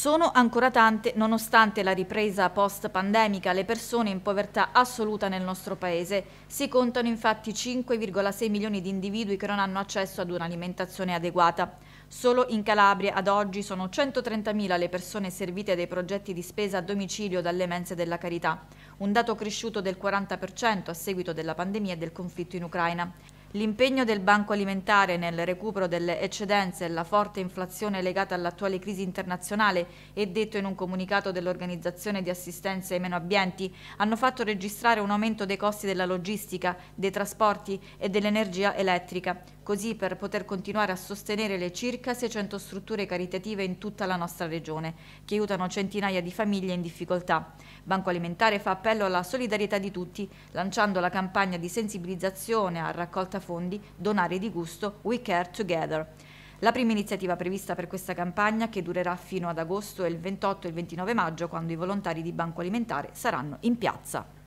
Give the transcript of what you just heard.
Sono ancora tante, nonostante la ripresa post-pandemica, le persone in povertà assoluta nel nostro Paese. Si contano infatti 5,6 milioni di individui che non hanno accesso ad un'alimentazione adeguata. Solo in Calabria ad oggi sono 130.000 le persone servite dai progetti di spesa a domicilio dalle mense della carità, un dato cresciuto del 40% a seguito della pandemia e del conflitto in Ucraina. L'impegno del Banco Alimentare nel recupero delle eccedenze e la forte inflazione legata all'attuale crisi internazionale, è detto in un comunicato dell'Organizzazione di Assistenza ai Meno Abbienti, hanno fatto registrare un aumento dei costi della logistica, dei trasporti e dell'energia elettrica così per poter continuare a sostenere le circa 600 strutture caritative in tutta la nostra regione, che aiutano centinaia di famiglie in difficoltà. Banco Alimentare fa appello alla solidarietà di tutti, lanciando la campagna di sensibilizzazione a raccolta fondi Donare di gusto We Care Together. La prima iniziativa prevista per questa campagna, che durerà fino ad agosto, è il 28 e il 29 maggio, quando i volontari di Banco Alimentare saranno in piazza.